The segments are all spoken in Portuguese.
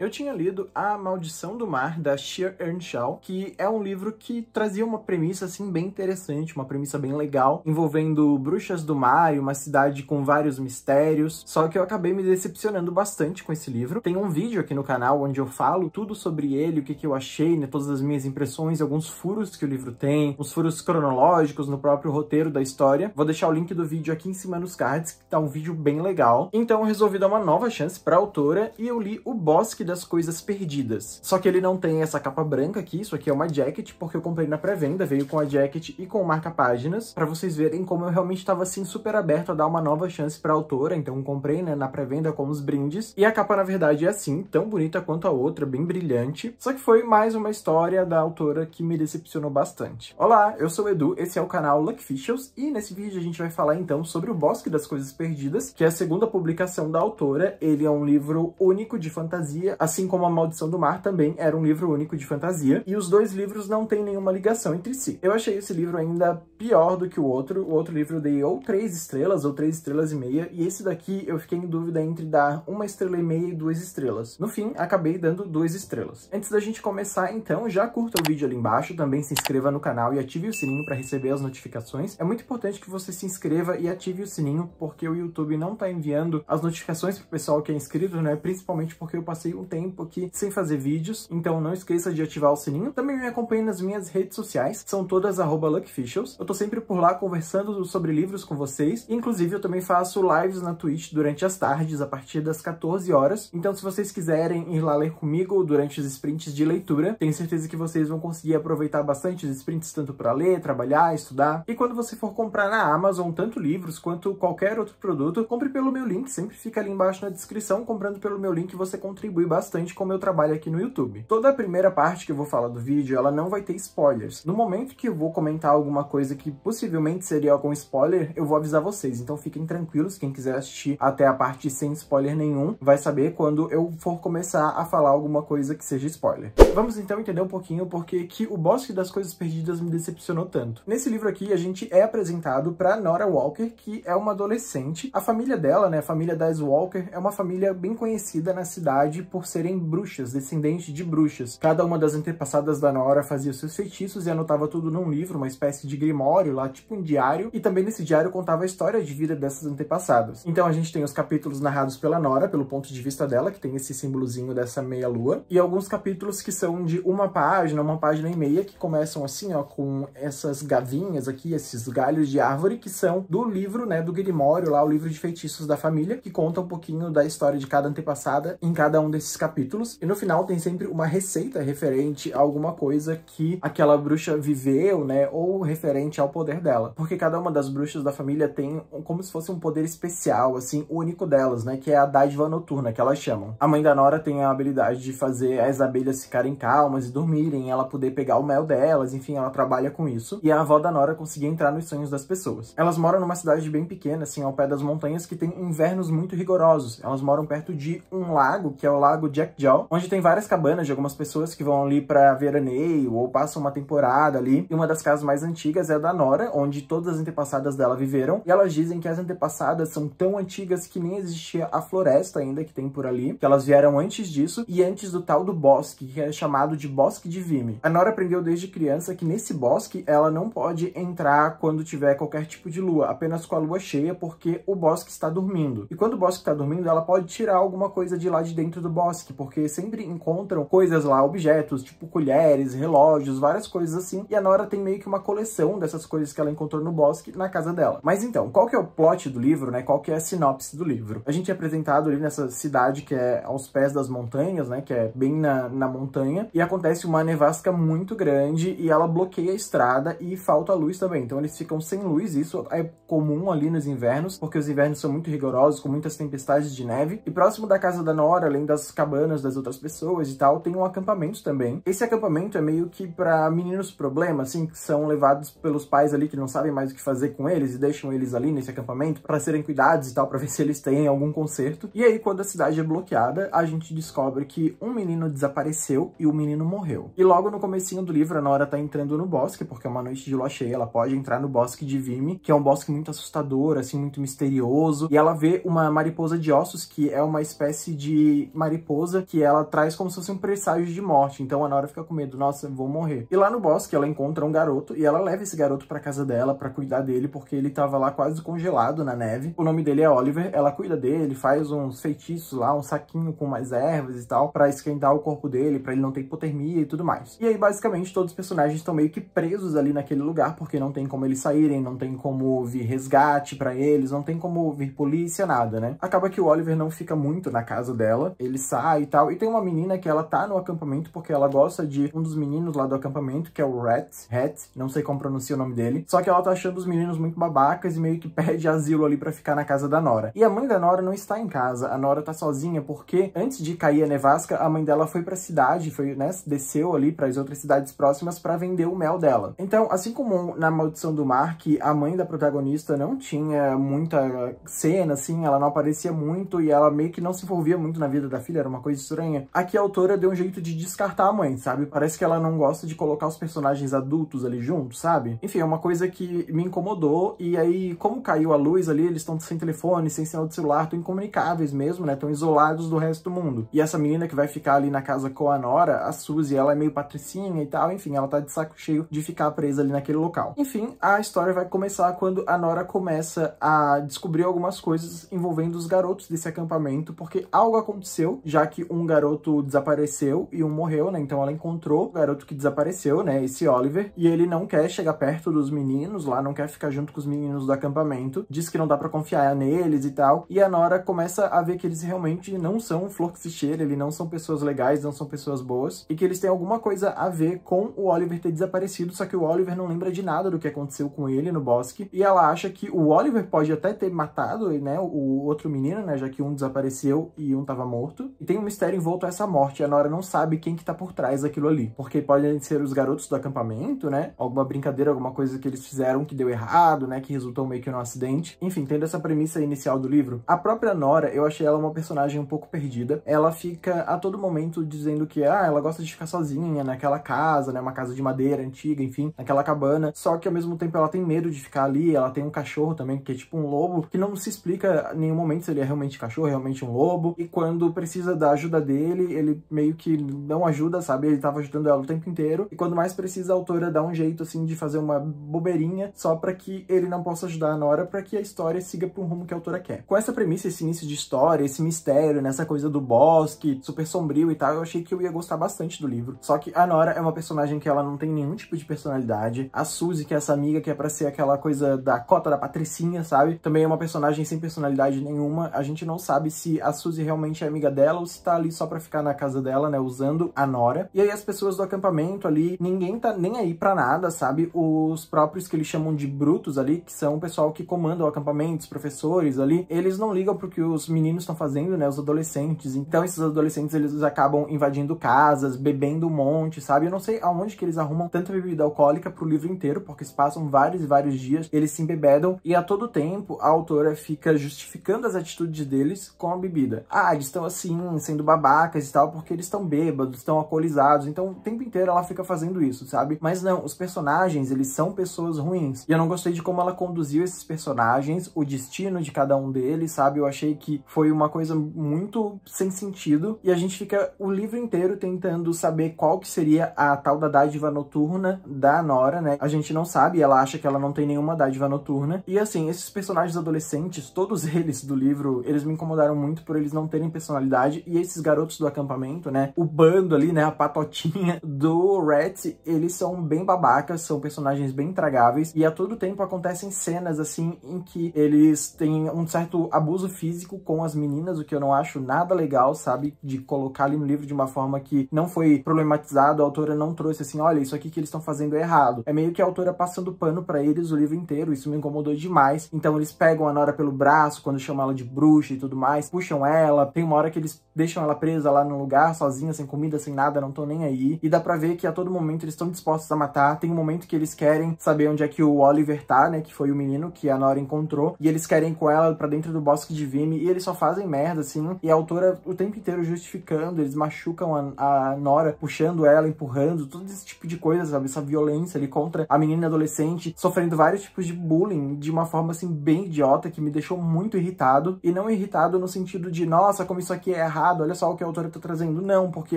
Eu tinha lido A Maldição do Mar, da Sheer Earnshaw, que é um livro que trazia uma premissa, assim, bem interessante, uma premissa bem legal, envolvendo bruxas do mar e uma cidade com vários mistérios, só que eu acabei me decepcionando bastante com esse livro. Tem um vídeo aqui no canal onde eu falo tudo sobre ele, o que, que eu achei, né, todas as minhas impressões, alguns furos que o livro tem, uns furos cronológicos no próprio roteiro da história. Vou deixar o link do vídeo aqui em cima nos cards, que tá um vídeo bem legal. Então eu resolvi dar uma nova chance pra autora e eu li O Bosque das coisas perdidas. Só que ele não tem essa capa branca aqui, isso aqui é uma jacket, porque eu comprei na pré-venda, veio com a jacket e com o marca-páginas, para vocês verem como eu realmente estava assim super aberto a dar uma nova chance para a autora, então comprei, né, na pré-venda com os brindes. E a capa na verdade é assim, tão bonita quanto a outra, bem brilhante. Só que foi mais uma história da autora que me decepcionou bastante. Olá, eu sou o Edu, esse é o canal Luckficials e nesse vídeo a gente vai falar então sobre O Bosque das Coisas Perdidas, que é a segunda publicação da autora. Ele é um livro único de fantasia, assim como A Maldição do Mar também era um livro único de fantasia, e os dois livros não têm nenhuma ligação entre si. Eu achei esse livro ainda pior do que o outro, o outro livro eu dei ou três estrelas, ou três estrelas e meia, e esse daqui eu fiquei em dúvida entre dar uma estrela e meia e duas estrelas. No fim, acabei dando duas estrelas. Antes da gente começar, então, já curta o vídeo ali embaixo, também se inscreva no canal e ative o sininho para receber as notificações. É muito importante que você se inscreva e ative o sininho, porque o YouTube não tá enviando as notificações pro pessoal que é inscrito, né? Principalmente porque eu passei um tempo aqui sem fazer vídeos, então não esqueça de ativar o sininho. Também me acompanhe nas minhas redes sociais, são todas luckficials. Eu tô sempre por lá conversando sobre livros com vocês. Inclusive, eu também faço lives na Twitch durante as tardes, a partir das 14 horas. Então, se vocês quiserem ir lá ler comigo durante os sprints de leitura, tenho certeza que vocês vão conseguir aproveitar bastante os sprints, tanto para ler, trabalhar, estudar. E quando você for comprar na Amazon, tanto livros quanto qualquer outro produto, compre pelo meu link, sempre fica ali embaixo na descrição. Comprando pelo meu link, você contribui bastante bastante com o meu trabalho aqui no YouTube. Toda a primeira parte que eu vou falar do vídeo, ela não vai ter spoilers. No momento que eu vou comentar alguma coisa que possivelmente seria algum spoiler, eu vou avisar vocês. Então fiquem tranquilos, quem quiser assistir até a parte sem spoiler nenhum, vai saber quando eu for começar a falar alguma coisa que seja spoiler. Vamos então entender um pouquinho porque que o Bosque das Coisas Perdidas me decepcionou tanto. Nesse livro aqui, a gente é apresentado para Nora Walker, que é uma adolescente. A família dela, né, a família das Walker, é uma família bem conhecida na cidade por serem bruxas, descendentes de bruxas. Cada uma das antepassadas da Nora fazia seus feitiços e anotava tudo num livro, uma espécie de grimório lá, tipo um diário, e também nesse diário contava a história de vida dessas antepassadas. Então a gente tem os capítulos narrados pela Nora, pelo ponto de vista dela, que tem esse símbolozinho dessa meia-lua, e alguns capítulos que são de uma página, uma página e meia, que começam assim, ó, com essas gavinhas aqui, esses galhos de árvore, que são do livro, né, do grimório lá, o livro de feitiços da família, que conta um pouquinho da história de cada antepassada em cada um desses esses capítulos. E no final tem sempre uma receita referente a alguma coisa que aquela bruxa viveu, né? Ou referente ao poder dela. Porque cada uma das bruxas da família tem como se fosse um poder especial, assim, único delas, né? Que é a dádiva noturna, que elas chamam. A mãe da Nora tem a habilidade de fazer as abelhas ficarem calmas e dormirem, ela poder pegar o mel delas, enfim, ela trabalha com isso. E a avó da Nora conseguia entrar nos sonhos das pessoas. Elas moram numa cidade bem pequena, assim, ao pé das montanhas, que tem invernos muito rigorosos. Elas moram perto de um lago, que é o lago lago Jack Jaw, onde tem várias cabanas de algumas pessoas que vão ali para veraneio ou passam uma temporada ali. E uma das casas mais antigas é a da Nora, onde todas as antepassadas dela viveram. E elas dizem que as antepassadas são tão antigas que nem existia a floresta ainda que tem por ali, que elas vieram antes disso e antes do tal do bosque, que é chamado de Bosque de Vime. A Nora aprendeu desde criança que nesse bosque ela não pode entrar quando tiver qualquer tipo de lua, apenas com a lua cheia, porque o bosque está dormindo. E quando o bosque está dormindo, ela pode tirar alguma coisa de lá de dentro do bosque Musk, porque sempre encontram coisas lá, objetos, tipo colheres, relógios, várias coisas assim. E a Nora tem meio que uma coleção dessas coisas que ela encontrou no bosque na casa dela. Mas então, qual que é o plot do livro, né? Qual que é a sinopse do livro? A gente é apresentado ali nessa cidade que é aos pés das montanhas, né? Que é bem na, na montanha. E acontece uma nevasca muito grande e ela bloqueia a estrada e falta a luz também. Então eles ficam sem luz. Isso é comum ali nos invernos, porque os invernos são muito rigorosos, com muitas tempestades de neve. E próximo da casa da Nora, além das cabanas das outras pessoas e tal, tem um acampamento também. Esse acampamento é meio que para meninos problemas assim, que são levados pelos pais ali que não sabem mais o que fazer com eles e deixam eles ali nesse acampamento para serem cuidados e tal, para ver se eles têm algum conserto. E aí, quando a cidade é bloqueada, a gente descobre que um menino desapareceu e o menino morreu. E logo no comecinho do livro, a Nora tá entrando no bosque, porque é uma noite de lua cheia, ela pode entrar no bosque de Vime, que é um bosque muito assustador, assim, muito misterioso, e ela vê uma mariposa de ossos, que é uma espécie de mariposa que ela traz como se fosse um presságio de morte. Então a Nora fica com medo, nossa, vou morrer. E lá no bosque ela encontra um garoto e ela leva esse garoto para casa dela para cuidar dele porque ele tava lá quase congelado na neve. O nome dele é Oliver, ela cuida dele, faz uns feitiços lá, um saquinho com mais ervas e tal para esquentar o corpo dele, para ele não ter hipotermia e tudo mais. E aí basicamente todos os personagens estão meio que presos ali naquele lugar porque não tem como eles saírem, não tem como vir resgate para eles, não tem como vir polícia, nada, né? Acaba que o Oliver não fica muito na casa dela, ele sai dançar e tal. E tem uma menina que ela tá no acampamento porque ela gosta de um dos meninos lá do acampamento, que é o Rat, Hat, não sei como pronuncia o nome dele. Só que ela tá achando os meninos muito babacas e meio que pede asilo ali para ficar na casa da Nora. E a mãe da Nora não está em casa, a Nora tá sozinha porque antes de cair a nevasca, a mãe dela foi para cidade, foi, né, desceu ali para as outras cidades próximas para vender o mel dela. Então, assim como na Maldição do Mar, que a mãe da protagonista não tinha muita cena assim, ela não aparecia muito e ela meio que não se envolvia muito na vida da filha, era uma coisa estranha. Aqui a autora deu um jeito de descartar a mãe, sabe? Parece que ela não gosta de colocar os personagens adultos ali juntos, sabe? Enfim, é uma coisa que me incomodou, e aí, como caiu a luz ali, eles estão sem telefone, sem sinal de celular, estão incomunicáveis mesmo, né? Estão isolados do resto do mundo. E essa menina que vai ficar ali na casa com a Nora, a Suzy, ela é meio patricinha e tal, enfim, ela tá de saco cheio de ficar presa ali naquele local. Enfim, a história vai começar quando a Nora começa a descobrir algumas coisas envolvendo os garotos desse acampamento, porque algo aconteceu já já que um garoto desapareceu e um morreu, né? Então ela encontrou o garoto que desapareceu, né? Esse Oliver, e ele não quer chegar perto dos meninos lá, não quer ficar junto com os meninos do acampamento, diz que não dá para confiar neles e tal. E a Nora começa a ver que eles realmente não são flor que se cheira, eles não são pessoas legais, não são pessoas boas, e que eles têm alguma coisa a ver com o Oliver ter desaparecido, só que o Oliver não lembra de nada do que aconteceu com ele no bosque, e ela acha que o Oliver pode até ter matado, né, o outro menino, né, já que um desapareceu e um tava morto, e tem um mistério envolto a essa morte, e a Nora não sabe quem que tá por trás daquilo ali. Porque podem ser os garotos do acampamento, né? Alguma brincadeira, alguma coisa que eles fizeram que deu errado, né? Que resultou meio que num acidente. Enfim, tendo essa premissa inicial do livro, a própria Nora, eu achei ela uma personagem um pouco perdida. Ela fica a todo momento dizendo que, ah, ela gosta de ficar sozinha naquela casa, né? Uma casa de madeira antiga, enfim, naquela cabana. Só que ao mesmo tempo ela tem medo de ficar ali, ela tem um cachorro também, que é tipo um lobo, que não se explica em nenhum momento se ele é realmente cachorro, é realmente um lobo. E quando precisa precisa da ajuda dele, ele meio que não ajuda, sabe? Ele tava ajudando ela o tempo inteiro. E quando mais precisa, a autora dá um jeito, assim, de fazer uma bobeirinha só para que ele não possa ajudar a Nora, para que a história siga pro rumo que a autora quer. Com essa premissa, esse início de história, esse mistério, nessa coisa do bosque, super sombrio e tal, eu achei que eu ia gostar bastante do livro. Só que a Nora é uma personagem que ela não tem nenhum tipo de personalidade. A Suzy, que é essa amiga que é pra ser aquela coisa da cota da patricinha, sabe? Também é uma personagem sem personalidade nenhuma. A gente não sabe se a Suzy realmente é amiga dela se tá ali só pra ficar na casa dela, né, usando a Nora. E aí as pessoas do acampamento ali, ninguém tá nem aí pra nada, sabe? Os próprios que eles chamam de brutos ali, que são o pessoal que comanda o acampamento, os professores ali, eles não ligam pro que os meninos estão fazendo, né, os adolescentes. Então esses adolescentes, eles acabam invadindo casas, bebendo um monte, sabe? Eu não sei aonde que eles arrumam tanta bebida alcoólica pro livro inteiro, porque se passam vários e vários dias, eles se embebedam e a todo tempo a autora fica justificando as atitudes deles com a bebida. Ah, eles estão assim, sendo babacas e tal, porque eles estão bêbados, estão alcoolizados. Então, o tempo inteiro ela fica fazendo isso, sabe? Mas não, os personagens, eles são pessoas ruins. E eu não gostei de como ela conduziu esses personagens, o destino de cada um deles, sabe? Eu achei que foi uma coisa muito sem sentido. E a gente fica o livro inteiro tentando saber qual que seria a tal da dádiva noturna da Nora, né? A gente não sabe, ela acha que ela não tem nenhuma dádiva noturna. E assim, esses personagens adolescentes, todos eles do livro, eles me incomodaram muito por eles não terem personalidade e esses garotos do acampamento, né? O bando ali, né? A patotinha do Rats, eles são bem babacas, são personagens bem intragáveis e a todo tempo acontecem cenas assim em que eles têm um certo abuso físico com as meninas, o que eu não acho nada legal, sabe? De colocar ali no livro de uma forma que não foi problematizado, a autora não trouxe assim, olha, isso aqui que eles estão fazendo é errado. É meio que a autora passando pano para eles o livro inteiro, isso me incomodou demais. Então eles pegam a Nora pelo braço quando chamam ela de bruxa e tudo mais, puxam ela, tem uma hora que eles deixam ela presa lá num lugar, sozinha, sem comida, sem nada, não estão nem aí. E dá pra ver que a todo momento eles estão dispostos a matar. Tem um momento que eles querem saber onde é que o Oliver tá, né? Que foi o menino que a Nora encontrou. E eles querem ir com ela pra dentro do bosque de Vime. E eles só fazem merda, assim. E a autora o tempo inteiro justificando. Eles machucam a, a Nora, puxando ela, empurrando. Todo esse tipo de coisa, sabe? Essa violência ali contra a menina adolescente. Sofrendo vários tipos de bullying de uma forma, assim, bem idiota. Que me deixou muito irritado. E não irritado no sentido de, nossa, como isso aqui é errado errado, olha só o que a autora tá trazendo. Não, porque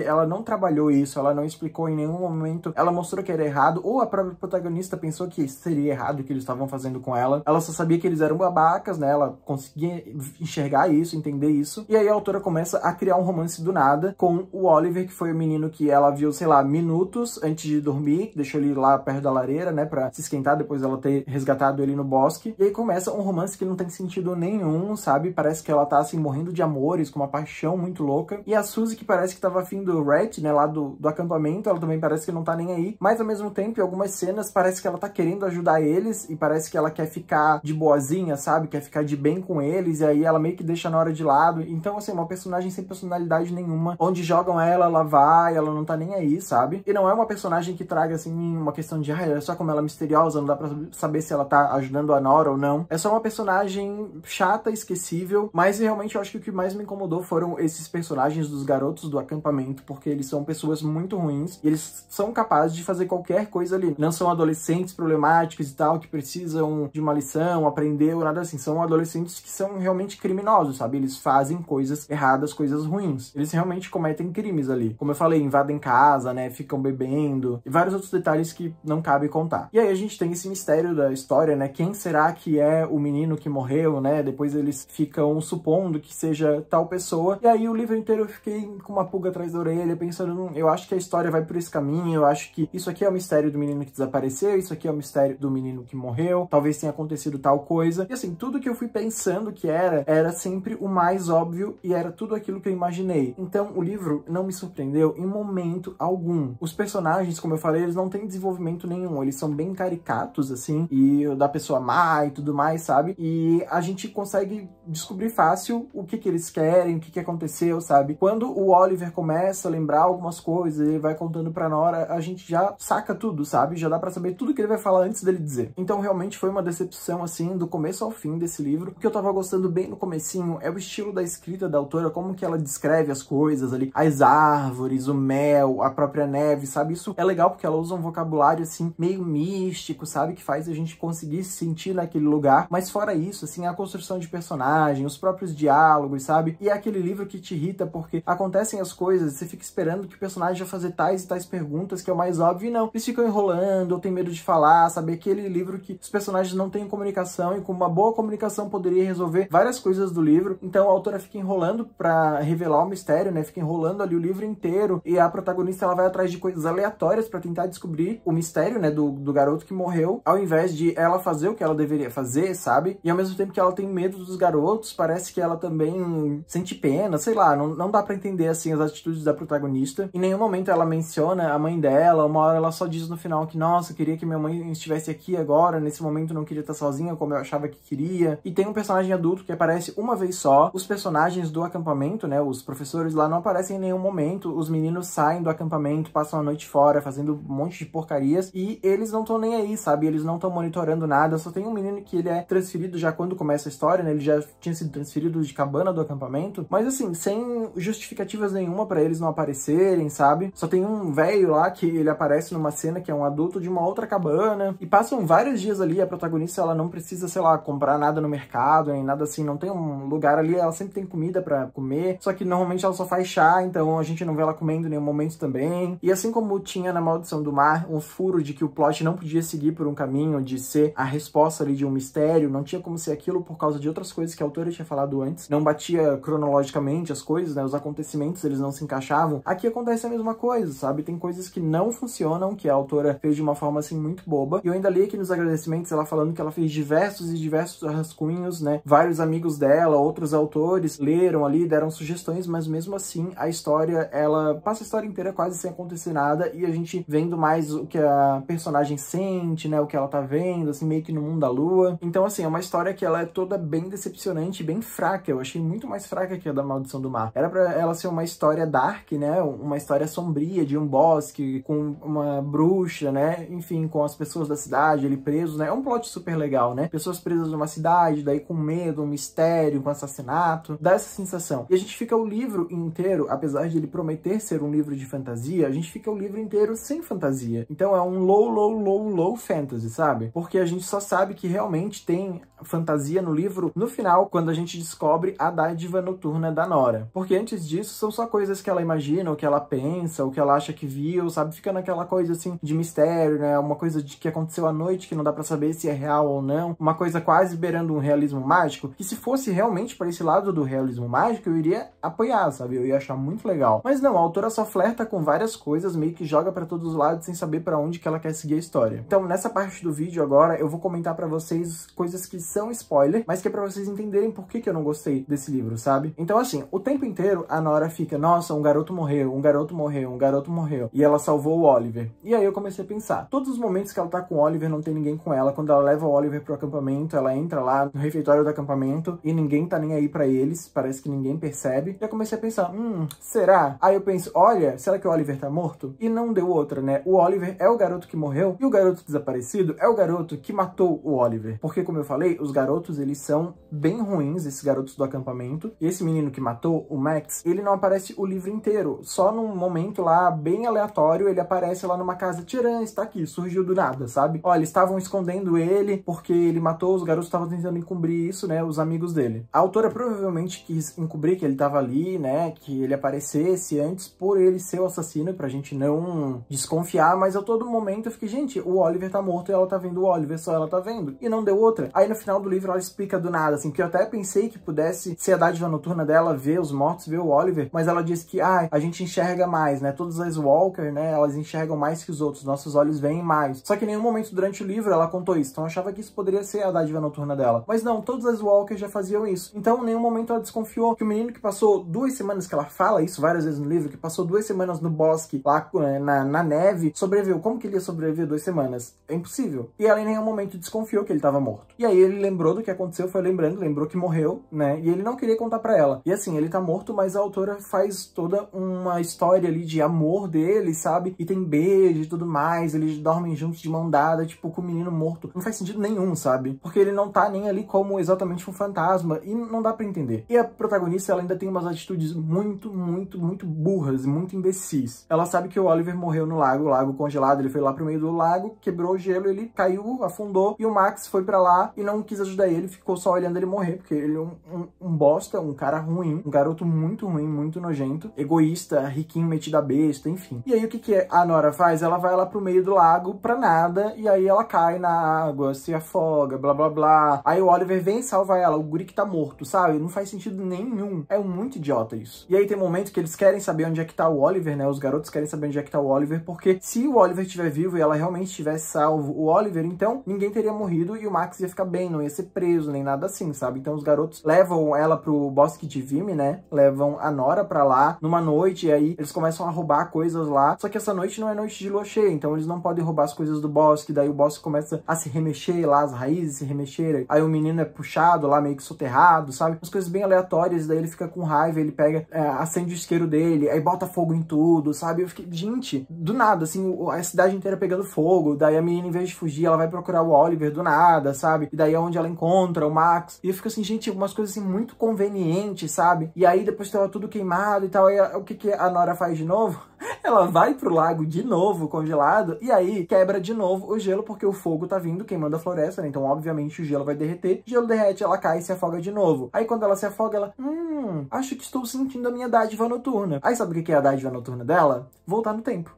ela não trabalhou isso, ela não explicou em nenhum momento, ela mostrou que era errado, ou a própria protagonista pensou que seria errado o que eles estavam fazendo com ela. Ela só sabia que eles eram babacas, né? Ela conseguia enxergar isso, entender isso. E aí a autora começa a criar um romance do nada com o Oliver, que foi o menino que ela viu, sei lá, minutos antes de dormir, deixou ele lá perto da lareira, né, pra se esquentar depois ela ter resgatado ele no bosque. E aí começa um romance que não tem sentido nenhum, sabe? Parece que ela tá assim morrendo de amores, com uma paixão muito muito louca. E a Suzy, que parece que tava afim do Red, né, lá do, do acampamento, ela também parece que não tá nem aí. Mas ao mesmo tempo, em algumas cenas, parece que ela tá querendo ajudar eles e parece que ela quer ficar de boazinha, sabe? Quer ficar de bem com eles e aí ela meio que deixa na hora de lado. Então, assim, uma personagem sem personalidade nenhuma. Onde jogam ela, ela vai, ela não tá nem aí, sabe? E não é uma personagem que traga, assim, uma questão de, ah, é só como ela é misteriosa, não dá pra saber se ela tá ajudando a Nora ou não. É só uma personagem chata, esquecível, mas realmente eu acho que o que mais me incomodou foram esses esses personagens dos garotos do acampamento, porque eles são pessoas muito ruins e eles são capazes de fazer qualquer coisa ali. Não são adolescentes problemáticos e tal, que precisam de uma lição, aprender ou nada assim. São adolescentes que são realmente criminosos, sabe? Eles fazem coisas erradas, coisas ruins. Eles realmente cometem crimes ali. Como eu falei, invadem casa, né? Ficam bebendo e vários outros detalhes que não cabe contar. E aí a gente tem esse mistério da história, né? Quem será que é o menino que morreu, né? Depois eles ficam supondo que seja tal pessoa. E aí o o livro inteiro eu fiquei com uma pulga atrás da orelha, pensando, hum, eu acho que a história vai por esse caminho, eu acho que isso aqui é o mistério do menino que desapareceu, isso aqui é o mistério do menino que morreu, talvez tenha acontecido tal coisa. E assim, tudo que eu fui pensando que era, era sempre o mais óbvio e era tudo aquilo que eu imaginei. Então, o livro não me surpreendeu em momento algum. Os personagens, como eu falei, eles não têm desenvolvimento nenhum, eles são bem caricatos, assim, e da pessoa má e tudo mais, sabe? E a gente consegue descobrir fácil o que que eles querem, o que que aconteceu, aconteceu, sabe? Quando o Oliver começa a lembrar algumas coisas, ele vai contando pra Nora, a gente já saca tudo, sabe? Já dá pra saber tudo que ele vai falar antes dele dizer. Então realmente foi uma decepção, assim, do começo ao fim desse livro. O que eu tava gostando bem no comecinho é o estilo da escrita da autora, como que ela descreve as coisas ali, as árvores, o mel, a própria neve, sabe? Isso é legal porque ela usa um vocabulário, assim, meio místico, sabe? Que faz a gente conseguir se sentir naquele lugar. Mas fora isso, assim, a construção de personagem, os próprios diálogos, sabe? E é aquele livro que te te irrita porque acontecem as coisas, você fica esperando que o personagem vai fazer tais e tais perguntas, que é o mais óbvio, e não. Eles ficam enrolando, ou tem medo de falar, sabe? Aquele livro que os personagens não têm comunicação e com uma boa comunicação poderia resolver várias coisas do livro. Então a autora fica enrolando para revelar o mistério, né? Fica enrolando ali o livro inteiro e a protagonista ela vai atrás de coisas aleatórias para tentar descobrir o mistério, né, do, do garoto que morreu, ao invés de ela fazer o que ela deveria fazer, sabe? E ao mesmo tempo que ela tem medo dos garotos, parece que ela também sente pena, sei lá, lá, não, não dá para entender, assim, as atitudes da protagonista. Em nenhum momento ela menciona a mãe dela, uma hora ela só diz no final que, nossa, queria que minha mãe estivesse aqui agora, nesse momento não queria estar sozinha como eu achava que queria. E tem um personagem adulto que aparece uma vez só. Os personagens do acampamento, né, os professores lá não aparecem em nenhum momento. Os meninos saem do acampamento, passam a noite fora, fazendo um monte de porcarias, e eles não estão nem aí, sabe? Eles não estão monitorando nada, só tem um menino que ele é transferido já quando começa a história, né? Ele já tinha sido transferido de cabana do acampamento, mas assim, sem sem justificativas nenhuma para eles não aparecerem, sabe? Só tem um velho lá que ele aparece numa cena que é um adulto de uma outra cabana. E passam vários dias ali, a protagonista ela não precisa, sei lá, comprar nada no mercado, nem nada assim, não tem um lugar ali, ela sempre tem comida para comer, só que normalmente ela só faz chá, então a gente não vê ela comendo em nenhum momento também. E assim como tinha na Maldição do Mar, um furo de que o plot não podia seguir por um caminho de ser a resposta ali de um mistério, não tinha como ser aquilo por causa de outras coisas que a autora tinha falado antes, não batia cronologicamente as coisas, né? Os acontecimentos, eles não se encaixavam. Aqui acontece a mesma coisa, sabe? Tem coisas que não funcionam, que a autora fez de uma forma, assim, muito boba. E eu ainda li aqui nos agradecimentos ela falando que ela fez diversos e diversos rascunhos, né? Vários amigos dela, outros autores, leram ali, deram sugestões, mas mesmo assim, a história, ela passa a história inteira quase sem acontecer nada e a gente vendo mais o que a personagem sente, né? O que ela tá vendo, assim, meio que no mundo da lua. Então, assim, é uma história que ela é toda bem decepcionante, bem fraca. Eu achei muito mais fraca que a da Maldição do mar. Era para ela ser uma história dark, né? Uma história sombria de um bosque com uma bruxa, né? Enfim, com as pessoas da cidade, ele preso, né? É um plot super legal, né? Pessoas presas numa cidade, daí com medo, um mistério, um assassinato, dá essa sensação. E a gente fica o livro inteiro, apesar de ele prometer ser um livro de fantasia, a gente fica o livro inteiro sem fantasia. Então é um low, low, low, low fantasy, sabe? Porque a gente só sabe que realmente tem fantasia no livro no final, quando a gente descobre a dádiva noturna da Nora agora. Porque antes disso, são só coisas que ela imagina, ou que ela pensa, ou que ela acha que viu, sabe? Fica naquela coisa assim de mistério, né? Uma coisa de que aconteceu à noite que não dá para saber se é real ou não. Uma coisa quase beirando um realismo mágico. Que se fosse realmente para esse lado do realismo mágico, eu iria apoiar, sabe? Eu ia achar muito legal. Mas não, a autora só flerta com várias coisas, meio que joga para todos os lados sem saber para onde que ela quer seguir a história. Então, nessa parte do vídeo agora, eu vou comentar para vocês coisas que são spoiler, mas que é para vocês entenderem por que que eu não gostei desse livro, sabe? Então, assim, o tempo inteiro a Nora fica, nossa, um garoto morreu, um garoto morreu, um garoto morreu. E ela salvou o Oliver. E aí eu comecei a pensar. Todos os momentos que ela tá com o Oliver, não tem ninguém com ela. Quando ela leva o Oliver pro acampamento, ela entra lá no refeitório do acampamento e ninguém tá nem aí para eles. Parece que ninguém percebe. E eu comecei a pensar, hum, será? Aí eu penso, olha, será que o Oliver tá morto? E não deu outra, né? O Oliver é o garoto que morreu e o garoto desaparecido é o garoto que matou o Oliver. Porque, como eu falei, os garotos, eles são bem ruins, esses garotos do acampamento. E esse menino que matou o Max, ele não aparece o livro inteiro. Só num momento lá, bem aleatório, ele aparece lá numa casa. Tcharam, está aqui, surgiu do nada, sabe? Olha, estavam escondendo ele porque ele matou, os garotos estavam tentando encobrir isso, né? Os amigos dele. A autora provavelmente quis encobrir que ele estava ali, né? Que ele aparecesse antes por ele ser o assassino, pra gente não desconfiar. Mas a todo momento eu fiquei, gente, o Oliver tá morto e ela tá vendo o Oliver, só ela tá vendo. E não deu outra. Aí no final do livro ela explica do nada, assim, que eu até pensei que pudesse ser a dádiva noturna dela ver os mortos vê o Oliver, mas ela diz que ah, a gente enxerga mais, né? Todas as Walker, né, elas enxergam mais que os outros, nossos olhos veem mais. Só que em nenhum momento durante o livro ela contou isso, então eu achava que isso poderia ser a dádiva noturna dela. Mas não, todas as Walker já faziam isso. Então em nenhum momento ela desconfiou que o menino que passou duas semanas, que ela fala isso várias vezes no livro, que passou duas semanas no bosque, lá eh, na, na neve, sobreviveu. Como que ele ia sobreviver duas semanas? É impossível. E ela em nenhum momento desconfiou que ele estava morto. E aí ele lembrou do que aconteceu, foi lembrando, lembrou que morreu, né? E ele não queria contar para ela. E assim, ele tá morto, mas a autora faz toda uma história ali de amor dele, sabe? E tem beijo e tudo mais, eles dormem juntos de mão dada, tipo, com o menino morto. Não faz sentido nenhum, sabe? Porque ele não tá nem ali como exatamente um fantasma, e não dá para entender. E a protagonista, ela ainda tem umas atitudes muito, muito, muito burras, muito imbecis. Ela sabe que o Oliver morreu no lago, o lago congelado, ele foi lá pro meio do lago, quebrou o gelo, ele caiu, afundou, e o Max foi para lá e não quis ajudar ele, ficou só olhando ele morrer, porque ele é um, um, um bosta, um cara ruim, um cara garoto muito ruim, muito nojento, egoísta, riquinho, metido a besta, enfim. E aí o que, que a Nora faz? Ela vai lá pro meio do lago pra nada, e aí ela cai na água, se afoga, blá blá blá. Aí o Oliver vem e salva ela, o guri que tá morto, sabe? Não faz sentido nenhum. É muito idiota isso. E aí tem momentos que eles querem saber onde é que tá o Oliver, né? Os garotos querem saber onde é que tá o Oliver, porque se o Oliver estiver vivo e ela realmente tivesse salvo o Oliver, então ninguém teria morrido e o Max ia ficar bem, não ia ser preso, nem nada assim, sabe? Então os garotos levam ela pro bosque de Vime, né? né? Levam a Nora pra lá numa noite, e aí eles começam a roubar coisas lá. Só que essa noite não é noite de lua cheia, então eles não podem roubar as coisas do bosque. Daí o bosque começa a se remexer lá, as raízes se remexerem. Aí o menino é puxado lá, meio que soterrado, sabe? Umas coisas bem aleatórias, daí ele fica com raiva, ele pega, é, acende o isqueiro dele, aí bota fogo em tudo, sabe? Eu fiquei, gente, do nada, assim, a cidade inteira pegando fogo. Daí a menina, em vez de fugir, ela vai procurar o Oliver do nada, sabe? E daí é onde ela encontra o Max. E eu fico assim, gente, umas coisas assim muito convenientes, sabe? E aí depois tava tudo queimado e tal. E o que, que a Nora faz de novo? Ela vai pro lago de novo, congelado, e aí quebra de novo o gelo, porque o fogo tá vindo queimando a floresta, né? Então, obviamente, o gelo vai derreter. Gelo derrete, ela cai e se afoga de novo. Aí, quando ela se afoga, ela... Hum, acho que estou sentindo a minha dádiva noturna. Aí, sabe o que é a dádiva noturna dela? Voltar no tempo.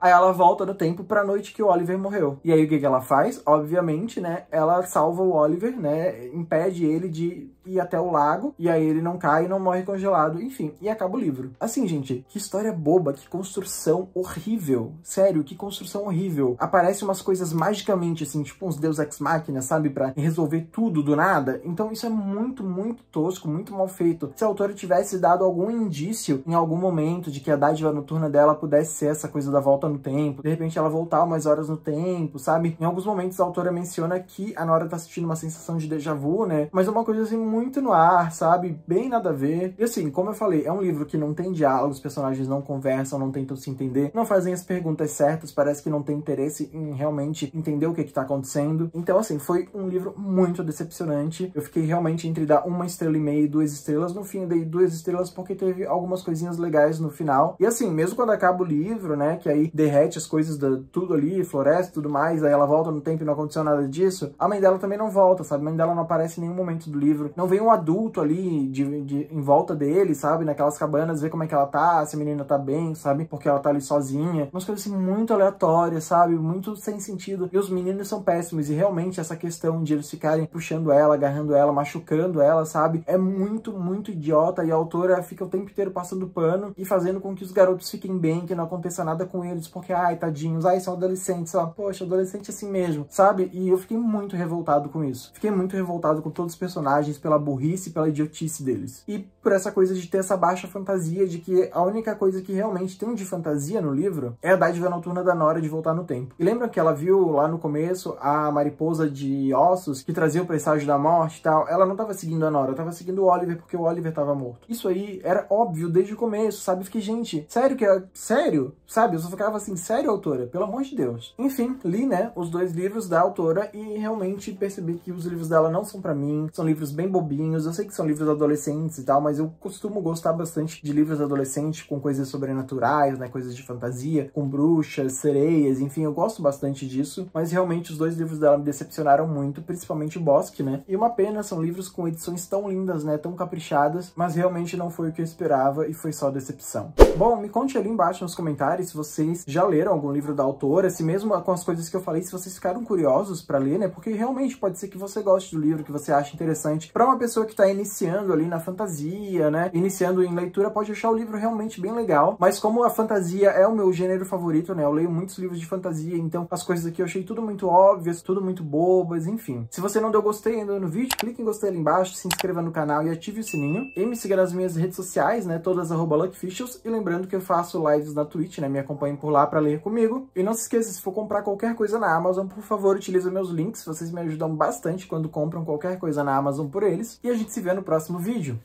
Aí ela volta no tempo pra noite que o Oliver morreu. E aí o que, que ela faz? Obviamente, né? Ela salva o Oliver, né? Impede ele de e até o lago, e aí ele não cai, não morre congelado, enfim, e acaba o livro. Assim, gente, que história boba, que construção horrível. Sério, que construção horrível. Aparecem umas coisas magicamente, assim, tipo uns deus ex máquina sabe, pra resolver tudo do nada. Então isso é muito, muito tosco, muito mal feito. Se a autora tivesse dado algum indício em algum momento de que a dádiva noturna dela pudesse ser essa coisa da volta no tempo, de repente ela voltar umas horas no tempo, sabe? Em alguns momentos a autora menciona que a Nora tá sentindo uma sensação de déjà vu, né? Mas é uma coisa assim muito muito no ar, sabe? Bem nada a ver. E assim, como eu falei, é um livro que não tem diálogo, os personagens não conversam, não tentam se entender, não fazem as perguntas certas, parece que não tem interesse em realmente entender o que que tá acontecendo. Então, assim, foi um livro muito decepcionante. Eu fiquei realmente entre dar uma estrela e meia e duas estrelas. No fim, dei duas estrelas porque teve algumas coisinhas legais no final. E assim, mesmo quando acaba o livro, né, que aí derrete as coisas da, tudo ali, floresta e tudo mais, aí ela volta no tempo e não aconteceu nada disso, a mãe dela também não volta, sabe? A mãe dela não aparece em nenhum momento do livro, não vem um adulto ali de, de, em volta dele, sabe? Naquelas cabanas, ver como é que ela tá, se a menina tá bem, sabe? Porque ela tá ali sozinha. Umas coisas assim muito aleatórias, sabe? Muito sem sentido. E os meninos são péssimos. E realmente essa questão de eles ficarem puxando ela, agarrando ela, machucando ela, sabe? É muito, muito idiota. E a autora fica o tempo inteiro passando pano e fazendo com que os garotos fiquem bem, que não aconteça nada com eles, porque, ai, tadinhos, ai, são adolescentes, sei poxa, adolescente é assim mesmo, sabe? E eu fiquei muito revoltado com isso. Fiquei muito revoltado com todos os personagens, pela pela burrice, pela idiotice deles. E por essa coisa de ter essa baixa fantasia, de que a única coisa que realmente tem de fantasia no livro é a dádiva noturna da Nora de voltar no tempo. E lembra que ela viu lá no começo a mariposa de ossos que trazia o presságio da morte e tal? Ela não estava seguindo a Nora, estava seguindo o Oliver porque o Oliver estava morto. Isso aí era óbvio desde o começo, sabe? Fiquei, gente, sério que é. Sério? Sabe? Eu só ficava assim, sério, autora? Pelo amor de Deus. Enfim, li, né, os dois livros da autora e realmente percebi que os livros dela não são para mim, são livros bem bobinhos. Eu sei que são livros adolescentes e tal, mas eu costumo gostar bastante de livros adolescentes com coisas sobrenaturais, né? Coisas de fantasia, com bruxas, sereias, enfim, eu gosto bastante disso. Mas realmente os dois livros dela me decepcionaram muito, principalmente o Bosque, né? E uma pena, são livros com edições tão lindas, né? Tão caprichadas, mas realmente não foi o que eu esperava e foi só decepção. Bom, me conte ali embaixo nos comentários se vocês já leram algum livro da autora, se mesmo com as coisas que eu falei, se vocês ficaram curiosos para ler, né? Porque realmente pode ser que você goste do livro, que você ache interessante. Pra uma pessoa que está iniciando ali na fantasia, né, iniciando em leitura, pode achar o livro realmente bem legal, mas como a fantasia é o meu gênero favorito, né, eu leio muitos livros de fantasia, então as coisas aqui eu achei tudo muito óbvias, tudo muito bobas, enfim. Se você não deu gostei ainda no vídeo, clique em gostei ali embaixo, se inscreva no canal e ative o sininho, e me siga nas minhas redes sociais, né, todas arroba Luckficials, e lembrando que eu faço lives na Twitch, né, me acompanhem por lá para ler comigo, e não se esqueça, se for comprar qualquer coisa na Amazon, por favor, utilize meus links, vocês me ajudam bastante quando compram qualquer coisa na Amazon por ele, eles e a gente se vê no próximo vídeo.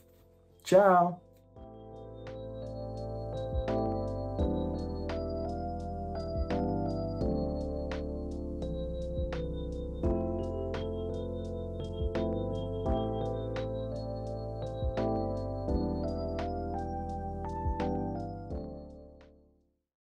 Tchau!